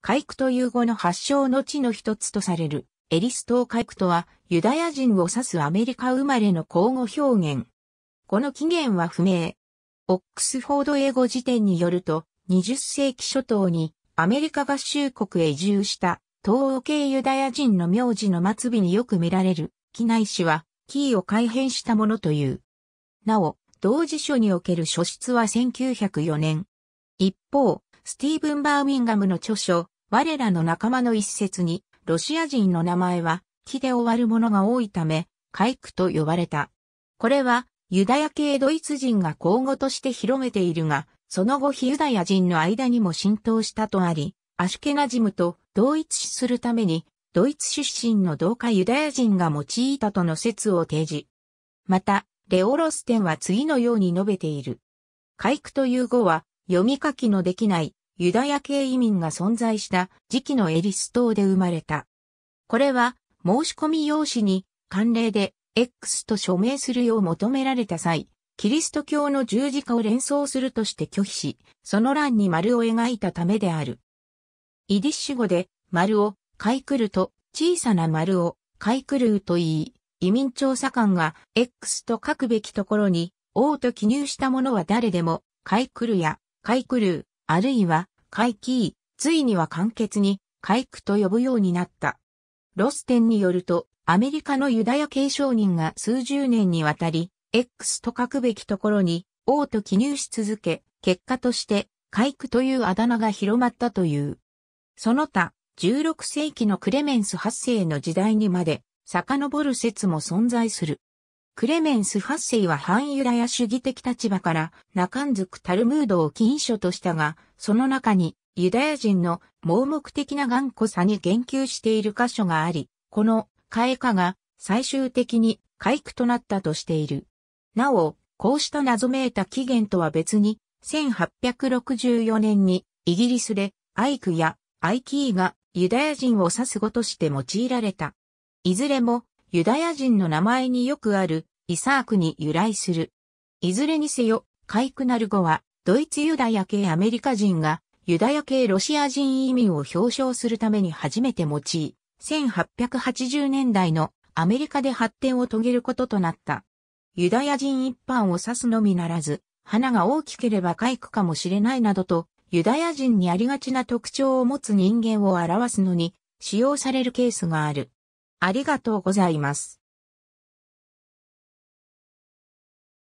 海区という語の発祥の地の一つとされる、エリス島海区とは、ユダヤ人を指すアメリカ生まれの口語表現。この起源は不明。オックスフォード英語辞典によると、20世紀初頭にアメリカ合衆国へ移住した東欧系ユダヤ人の名字の末尾によく見られる、機内氏は、キーを改変したものという。なお、同辞書における書出は1904年。一方、スティーブン・バーミンガムの著書、我らの仲間の一節に、ロシア人の名前は、木で終わるものが多いため、回クと呼ばれた。これは、ユダヤ系ドイツ人が口語として広めているが、その後非ユダヤ人の間にも浸透したとあり、アシュケナジムと同一視するために、ドイツ出身の同化ユダヤ人が用いたとの説を提示。また、レオロステンは次のように述べている。回クという語は、読み書きのできないユダヤ系移民が存在した時期のエリス島で生まれた。これは申し込み用紙に慣例で X と署名するよう求められた際、キリスト教の十字架を連想するとして拒否し、その欄に丸を描いたためである。イディッシュ語で丸をカイクルと小さな丸をカイクルーと言い、移民調査官が X と書くべきところに O と記入したものは誰でもカイクルやカイクルー、あるいは回帰、ついには簡潔に回区と呼ぶようになった。ロステンによると、アメリカのユダヤ系商人が数十年にわたり、X と書くべきところに、O と記入し続け、結果として、回区というあだ名が広まったという。その他、16世紀のクレメンス8世の時代にまで、遡る説も存在する。クレメンス・ファッセイは反ユダヤ主義的立場からナカンズク・タルムードを禁書としたが、その中にユダヤ人の盲目的な頑固さに言及している箇所があり、このえ花が最終的に回句となったとしている。なお、こうした謎めいた起源とは別に、1864年にイギリスでアイクやアイキーがユダヤ人を指す語として用いられた。いずれもユダヤ人の名前によくあるイサークに由来する。いずれにせよ、カイクナル語は、ドイツユダヤ系アメリカ人が、ユダヤ系ロシア人移民を表彰するために初めて用い、1880年代のアメリカで発展を遂げることとなった。ユダヤ人一般を指すのみならず、花が大きければカイクかもしれないなどと、ユダヤ人にありがちな特徴を持つ人間を表すのに使用されるケースがある。ありがとうございます。